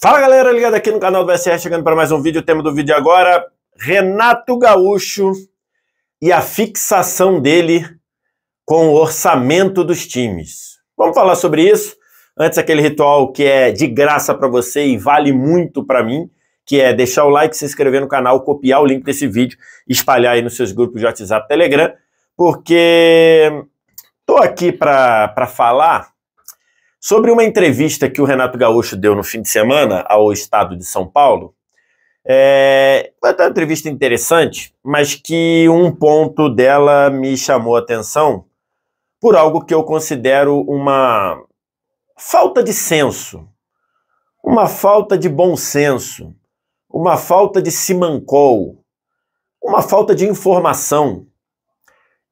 Fala galera, ligado aqui no canal do SR, chegando para mais um vídeo. O tema do vídeo agora, Renato Gaúcho e a fixação dele com o orçamento dos times. Vamos falar sobre isso. Antes aquele ritual que é de graça para você e vale muito para mim, que é deixar o like, se inscrever no canal, copiar o link desse vídeo, espalhar aí nos seus grupos de WhatsApp, Telegram, porque tô aqui para falar Sobre uma entrevista que o Renato Gaúcho deu no fim de semana ao Estado de São Paulo, é uma entrevista interessante, mas que um ponto dela me chamou a atenção por algo que eu considero uma falta de senso, uma falta de bom senso, uma falta de simancol, uma falta de informação.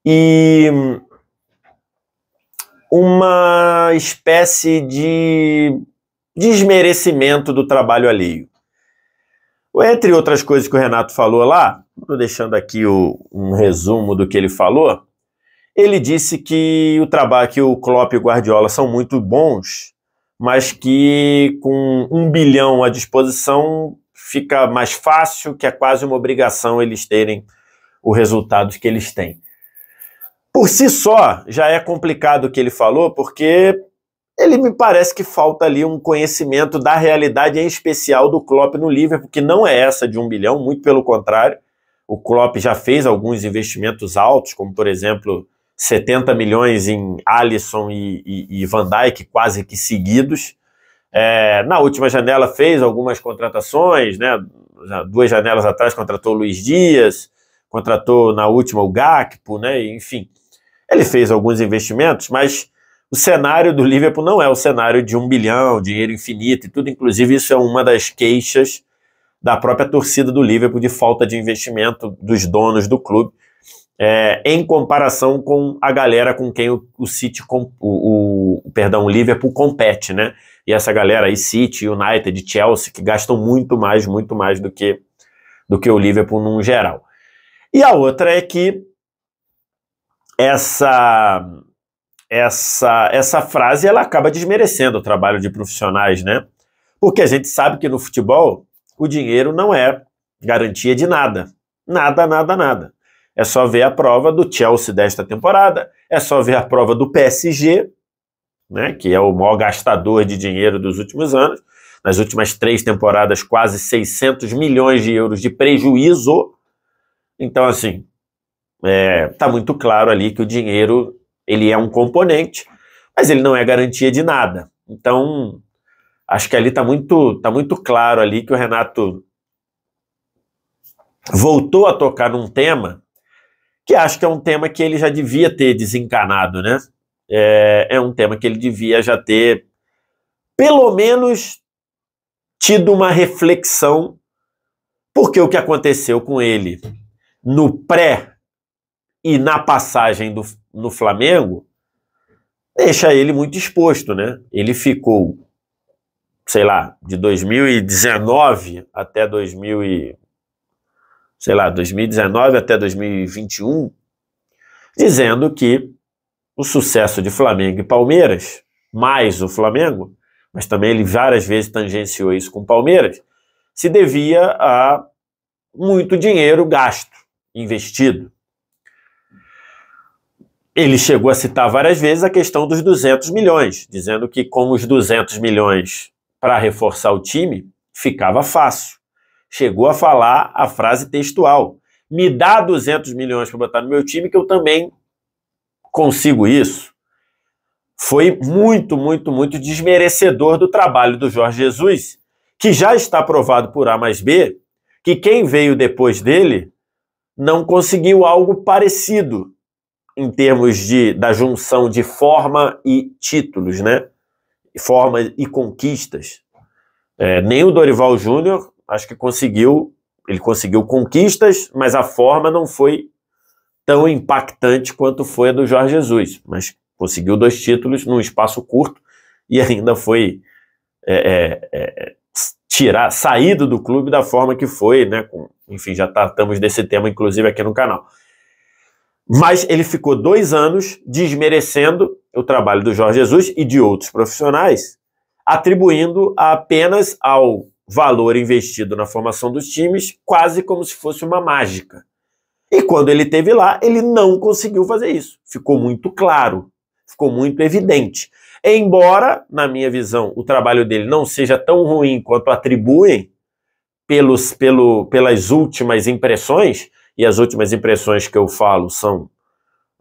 E uma espécie de desmerecimento do trabalho alheio. Entre outras coisas que o Renato falou lá, estou deixando aqui o, um resumo do que ele falou. Ele disse que o trabalho que o Klopp e o Guardiola são muito bons, mas que com um bilhão à disposição fica mais fácil, que é quase uma obrigação eles terem o resultado que eles têm. Por si só, já é complicado o que ele falou, porque ele me parece que falta ali um conhecimento da realidade, em especial do Klopp no Liverpool, que não é essa de um bilhão, muito pelo contrário. O Klopp já fez alguns investimentos altos, como por exemplo 70 milhões em Alisson e, e, e Van Dijk, quase que seguidos. É, na última janela fez algumas contratações, né? duas janelas atrás contratou o Luiz Dias, contratou na última o Gakpo, né? enfim ele fez alguns investimentos, mas o cenário do Liverpool não é o cenário de um bilhão, dinheiro infinito e tudo. Inclusive, isso é uma das queixas da própria torcida do Liverpool de falta de investimento dos donos do clube, é, em comparação com a galera com quem o, o City, com, o, o, perdão, o Liverpool compete, né? E essa galera aí, City, United, Chelsea, que gastam muito mais, muito mais do que, do que o Liverpool num geral. E a outra é que essa essa essa frase ela acaba desmerecendo o trabalho de profissionais, né? Porque a gente sabe que no futebol o dinheiro não é garantia de nada. Nada, nada, nada. É só ver a prova do Chelsea desta temporada, é só ver a prova do PSG, né, que é o maior gastador de dinheiro dos últimos anos. Nas últimas três temporadas, quase 600 milhões de euros de prejuízo. Então, assim, está é, tá muito claro ali que o dinheiro ele é um componente, mas ele não é garantia de nada. Então, acho que ali está muito, tá muito claro ali que o Renato voltou a tocar num tema que acho que é um tema que ele já devia ter desencanado, né? É, é um tema que ele devia já ter, pelo menos, tido uma reflexão, porque o que aconteceu com ele no pré e na passagem do, no Flamengo, deixa ele muito exposto, né? Ele ficou, sei lá, de 2019 até 2000 e, sei lá, 2019 até 2021, dizendo que o sucesso de Flamengo e Palmeiras, mais o Flamengo, mas também ele várias vezes tangenciou isso com o Palmeiras, se devia a muito dinheiro gasto, investido ele chegou a citar várias vezes a questão dos 200 milhões, dizendo que com os 200 milhões para reforçar o time, ficava fácil. Chegou a falar a frase textual: me dá 200 milhões para botar no meu time, que eu também consigo isso. Foi muito, muito, muito desmerecedor do trabalho do Jorge Jesus, que já está provado por A mais B que quem veio depois dele não conseguiu algo parecido em termos de, da junção de forma e títulos, né? Forma e conquistas. É, nem o Dorival Júnior, acho que conseguiu, ele conseguiu conquistas, mas a forma não foi tão impactante quanto foi a do Jorge Jesus. Mas conseguiu dois títulos num espaço curto e ainda foi é, é, é tirar, saído do clube da forma que foi, né? Com, enfim, já tratamos desse tema, inclusive, aqui no canal. Mas ele ficou dois anos desmerecendo o trabalho do Jorge Jesus e de outros profissionais, atribuindo apenas ao valor investido na formação dos times, quase como se fosse uma mágica. E quando ele teve lá, ele não conseguiu fazer isso. Ficou muito claro, ficou muito evidente. Embora, na minha visão, o trabalho dele não seja tão ruim quanto atribuem pelos, pelo, pelas últimas impressões, e as últimas impressões que eu falo são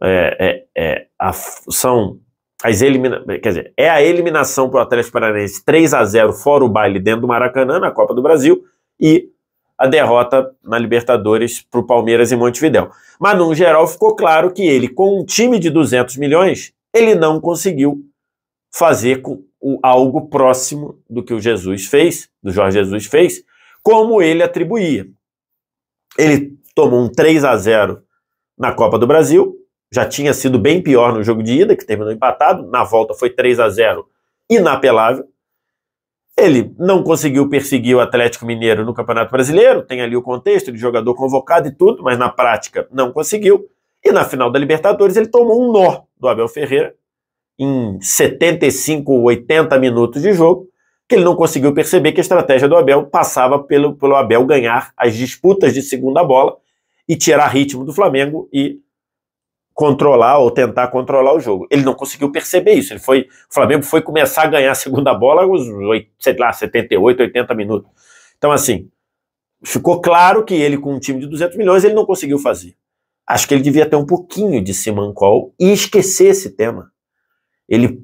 é, é, é, a, são as elimina quer dizer, é a eliminação para o Atlético Paranaense 3 a 0 fora o baile dentro do Maracanã na Copa do Brasil e a derrota na Libertadores para o Palmeiras em Montevideo Mas, no geral, ficou claro que ele, com um time de 200 milhões, ele não conseguiu fazer com, o, algo próximo do que o Jesus fez, do Jorge Jesus fez, como ele atribuía. Ele tomou um 3 a 0 na Copa do Brasil, já tinha sido bem pior no jogo de ida, que terminou empatado, na volta foi 3 a 0 inapelável. Ele não conseguiu perseguir o Atlético Mineiro no Campeonato Brasileiro, tem ali o contexto de jogador convocado e tudo, mas na prática não conseguiu. E na final da Libertadores ele tomou um nó do Abel Ferreira em 75, 80 minutos de jogo, que ele não conseguiu perceber que a estratégia do Abel passava pelo, pelo Abel ganhar as disputas de segunda bola e tirar ritmo do Flamengo e controlar ou tentar controlar o jogo. Ele não conseguiu perceber isso. Ele foi, o Flamengo foi começar a ganhar a segunda bola aos, sei lá, 78, 80 minutos. Então, assim, ficou claro que ele, com um time de 200 milhões, ele não conseguiu fazer. Acho que ele devia ter um pouquinho de Simancol e esquecer esse tema. Ele,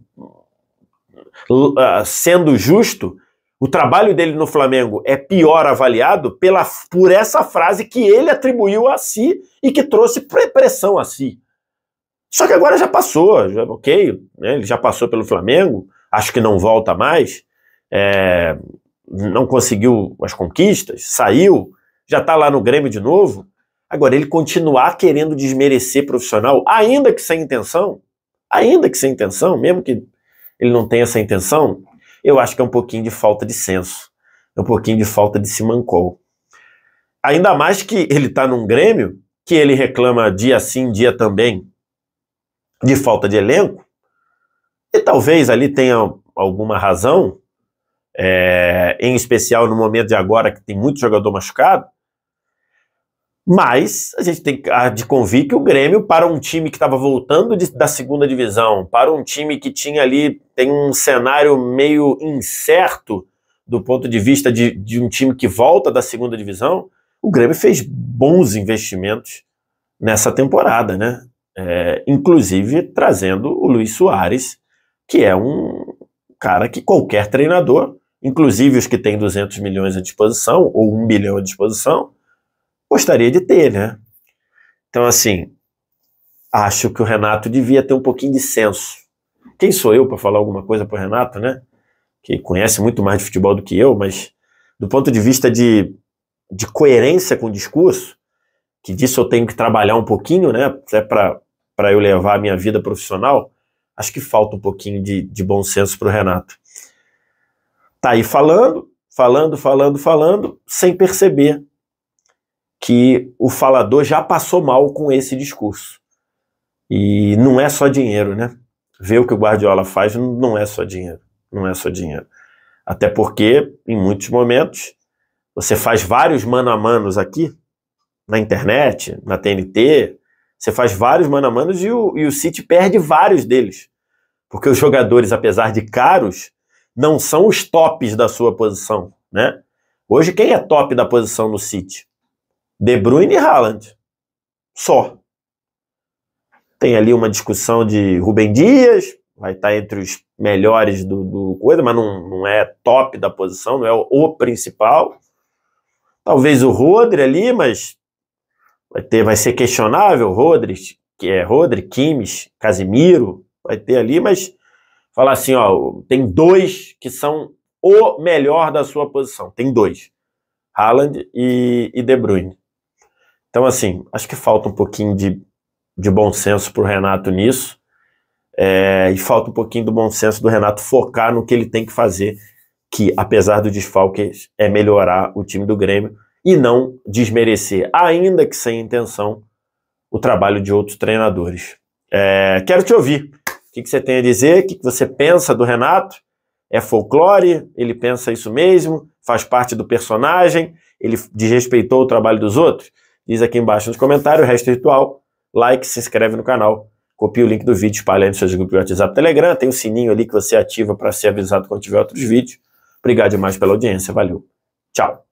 ah, sendo justo, o trabalho dele no Flamengo é pior avaliado pela, por essa frase que ele atribuiu a si e que trouxe pressão a si. Só que agora já passou, já, ok, né, ele já passou pelo Flamengo, acho que não volta mais, é, não conseguiu as conquistas, saiu, já está lá no Grêmio de novo. Agora, ele continuar querendo desmerecer profissional, ainda que sem intenção, ainda que sem intenção, mesmo que ele não tenha essa intenção, eu acho que é um pouquinho de falta de senso, é um pouquinho de falta de se mancou. Ainda mais que ele está num Grêmio que ele reclama dia sim, dia também de falta de elenco, e talvez ali tenha alguma razão, é, em especial no momento de agora que tem muito jogador machucado, mas a gente tem ah, de convir que o Grêmio, para um time que estava voltando de, da segunda divisão, para um time que tinha ali, tem um cenário meio incerto do ponto de vista de, de um time que volta da segunda divisão, o Grêmio fez bons investimentos nessa temporada, né? É, inclusive trazendo o Luiz Soares, que é um cara que qualquer treinador, inclusive os que têm 200 milhões à disposição ou 1 bilhão à disposição, gostaria de ter, né? Então, assim, acho que o Renato devia ter um pouquinho de senso. Quem sou eu para falar alguma coisa para o Renato, né? Que conhece muito mais de futebol do que eu, mas do ponto de vista de, de coerência com o discurso, que disso eu tenho que trabalhar um pouquinho, né? Até para eu levar a minha vida profissional, acho que falta um pouquinho de, de bom senso para o Renato. Tá aí falando, falando, falando, falando, sem perceber que o falador já passou mal com esse discurso. E não é só dinheiro, né? Ver o que o Guardiola faz não é só dinheiro. Não é só dinheiro. Até porque, em muitos momentos, você faz vários mano a manos aqui, na internet, na TNT, você faz vários mano a manos e o, e o City perde vários deles. Porque os jogadores, apesar de caros, não são os tops da sua posição, né? Hoje, quem é top da posição no City? De Bruyne e Haaland. Só. Tem ali uma discussão de Rubem Dias, vai estar tá entre os melhores do, do coisa, mas não, não é top da posição, não é o, o principal. Talvez o Rodri ali, mas vai, ter, vai ser questionável, Rodri, que é Rodri, Kimes, Casimiro, vai ter ali, mas falar assim, ó, tem dois que são o melhor da sua posição, tem dois, Haaland e, e De Bruyne. Então, assim, acho que falta um pouquinho de, de bom senso para o Renato nisso. É, e falta um pouquinho do bom senso do Renato focar no que ele tem que fazer, que apesar do desfalque é melhorar o time do Grêmio e não desmerecer, ainda que sem intenção, o trabalho de outros treinadores. É, quero te ouvir. O que, que, você tem a dizer? O que, que você pensa do Renato? É folclore? Ele pensa isso mesmo? Faz parte do personagem? Ele desrespeitou o trabalho dos outros? Diz aqui embaixo nos comentários, o resto é ritual, like, se inscreve no canal, copia o link do vídeo, espalha nos seus grupos de WhatsApp, Telegram, tem o um sininho ali que você ativa para ser avisado quando tiver outros vídeos. Obrigado demais pela audiência, valeu. Tchau.